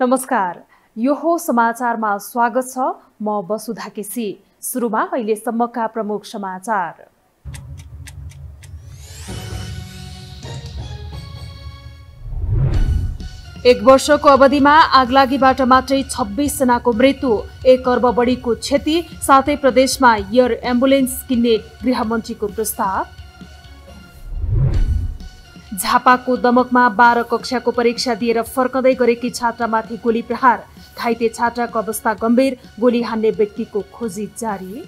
नमस्कार यो समाचारमा स्वागत छ म वसुधा केसी सुरुमा अहिलेसम्मका प्रमुख समाचार एक वर्षको अवधिमा आगलागीबाट मात्रै छब्बिस जनाको मृत्यु एक अर्ब बढीको क्षति साथै प्रदेशमा एयर एम्बुलेन्स किन्ने गृहमन्त्रीको प्रस्ताव झापाको दमकमा बाह्र कक्षाको परीक्षा दिएर फर्कँदै गरेकी छात्रामाथि गोली प्रहार घाइते छात्राको अवस्था गम्भीर गोली हान्ने व्यक्तिको खोजी जारी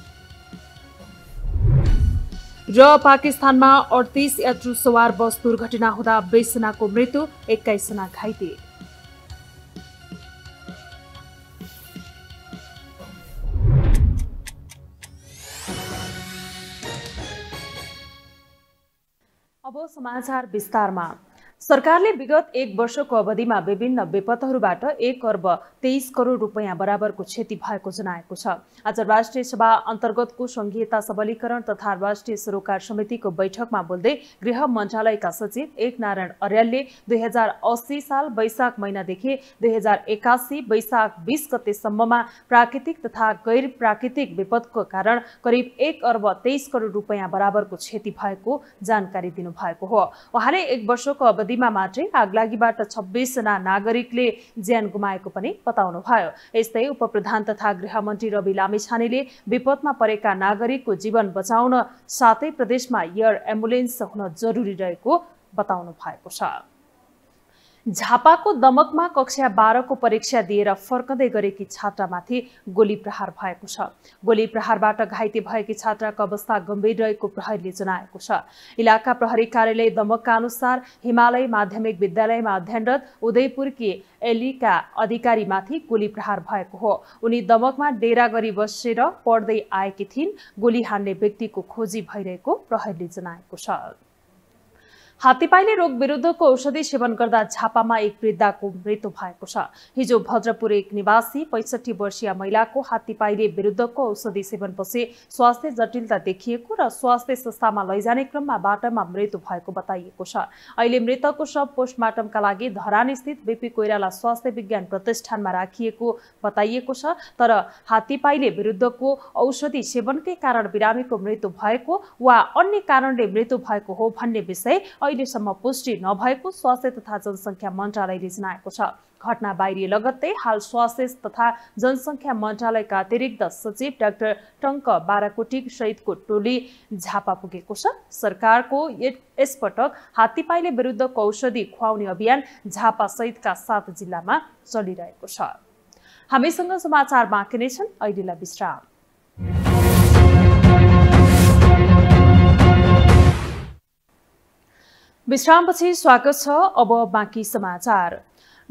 र पाकिस्तानमा अडतिस यात्रु सवार बस दुर्घटना हुँदा बेसजनाको मृत्यु एक्काइसजना घाइते अब समाचार विस्तारमा सरकारले विगत एक वर्षको अवधिमा विभिन्न विपदहरूबाट एक अर्ब तेइस करोड रुपियाँ बराबरको क्षति भएको जनाएको छ आज राष्ट्रिय सभा अन्तर्गतको संघीयता सबलीकरण तथा राष्ट्रिय सरोकार समितिको बैठकमा बोल्दै गृह मन्त्रालयका सचिव एक नारायण अर्यालले दुई हजार अस्सी साल वैशाख महिनादेखि दुई हजार एकासी वैशाख बिस गतेसम्ममा प्राकृतिक तथा गैर प्राकृतिक विपदको कारण करिब एक अर्ब तेइस करोड रुपियाँ बराबरको क्षति भएको जानकारी दिनुभएको हो उहाँले एक वर्षको अवधि अवधिमा मात्रै आगलागीबाट छब्बिसजना नागरिकले ज्यान गुमाएको पनि भयो यस्तै उपप्रधान तथा गृहमन्त्री रवि लामिछानेले विपदमा परेका नागरिकको जीवन बचाउन साथै प्रदेशमा एयर एम्बुलेन्स हुन जरुरी रहेको बताउनु भएको छ झापाको दमकमा कक्षा बाह्रको परीक्षा दिएर फर्कँदै गरेकी छात्रामाथि गोली प्रहार भएको छ गोली प्रहारबाट घाइते भएकी छात्राको अवस्था गम्भीर रहेको प्रहरीले जनाएको छ इलाका प्रहरी कार्यालय दमकका अनुसार हिमालय माध्यमिक विद्यालयमा अध्ययनरत उदयपुरकी एलीका अधिकारीमाथि गोली प्रहार भएको हो उनी दमकमा डेरा गरी बसेर पढ्दै आएकी थिइन् गोली हान्ने व्यक्तिको खोजी भइरहेको प्रहरीले जनाएको छ हात्तीपाइले रोग विरुद्धको औषधि सेवन गर्दा झापामा एक वृद्धाको मृत्यु भएको छ हिजो भद्रपुर एक निवासी पैसठी वर्षीय महिलाको हात्तीपाइले विरुद्धको औषधि सेवन पछि स्वास्थ्य जटिलता देखिएको र स्वास्थ्य संस्थामा लैजाने क्रममा बाटोमा मृत्यु भएको बताइएको छ अहिले मृतकको शव पोस्टमार्टमका लागि स्थित बिपी कोइराला स्वास्थ्य विज्ञान प्रतिष्ठानमा राखिएको बताइएको छ तर हात्तीपाइले विरुद्धको औषधि सेवनकै कारण बिरामीको मृत्यु भएको वा अन्य कारणले मृत्यु भएको हो भन्ने विषय अहिलेसम्म पुष्टि नभएको स्वास्थ्य तथा जनसङ्ख्या मन्त्रालयले जनाएको छ घटना बाहिरिए लगत्तै हाल स्वास्थ्य तथा जनसङ्ख्या मन्त्रालयका अतिरिक्त सचिव डाक्टर टङ्क बाराकोटी सहितको टोली झापा पुगेको छ सरकारको यसपटक हात्तीपाइले विरुद्धको औषधि खुवाउने अभियान झापा सहितका सात जिल्लामा चलिरहेको छ हामीसँग समाचार बाँकी नै छन् अहिलेलाई विश्राम विश्रामपछि स्वागत छ अब बाँकी समाचार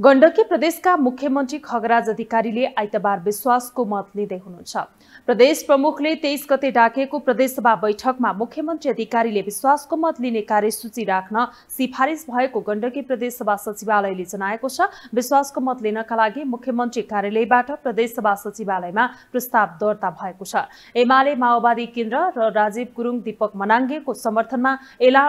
गण्डकी प्रदेशका मुख्यमन्त्री खगराज अधिकारीले आइतबार विश्वासको मत लिँदै हुनुहुन्छ प्रदेश प्रमुखले तेइस गते डाकेको प्रदेशसभा बैठकमा मुख्यमन्त्री अधिकारीले विश्वासको मत लिने कार्यसूची राख्न सिफारिस भएको गण्डकी प्रदेशसभा सचिवालयले जनाएको छ विश्वासको मत लिनका लागि मुख्यमन्त्री कार्यालयबाट प्रदेशसभा सचिवालयमा प्रस्ताव दर्ता भएको छ एमाले माओवादी केन्द्र र राजीव गुरुङ दीपक मनाङ्गेको समर्थनमा एला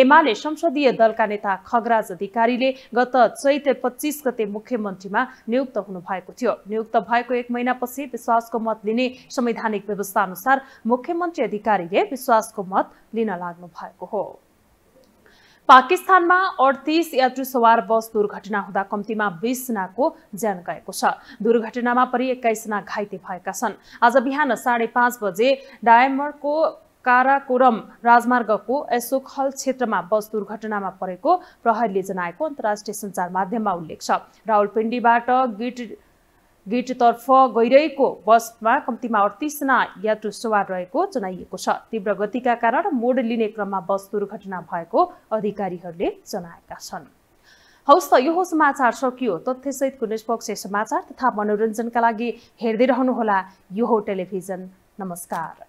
एमाले संसदीय दलका नेता खगराज अधिकारीले गत चैत पच्चिस गते मुख्यमन्त्रीमा नियुक्त हुनुभएको थियो नियुक्त भएको एक महिनापछि विश्वासको मत लिने संवैधानिक व्यवस्था अनुसार मुख्यमन्त्री अधिकारीले विश्वासको मत लिन लाग्नु भएको हो पाकिस्तानमा अडतिस यात्रु सवार बस दुर्घटना हुँदा कम्तीमा बिसजनाको ज्यान गएको छ दुर्घटनामा परि एक्काइसजना घाइते भएका छन् आज बिहान साढे पाँच बजे डायमरको काराकोरम राजमार्गको एसोखल क्षेत्रमा बस दुर्घटनामा परेको प्रहरीले जनाएको अन्तर्राष्ट्रिय सञ्चार माध्यममा उल्लेख छ रावलपिण्डीबाट गिट गेटतर्फ गइरहेको बसमा कम्तीमा अडतिसजना यात्रु सवार रहेको जनाइएको छ तीव्र गतिका कारण मोड लिने क्रममा बस दुर्घटना भएको अधिकारीहरूले जनाएका छन् हौस् त यो हो समाचार सकियो तथ्यसहितको निष्पक्ष समाचार तथा मनोरञ्जनका लागि हेर्दै रहनुहोला यो हो टेलिभिजन नमस्कार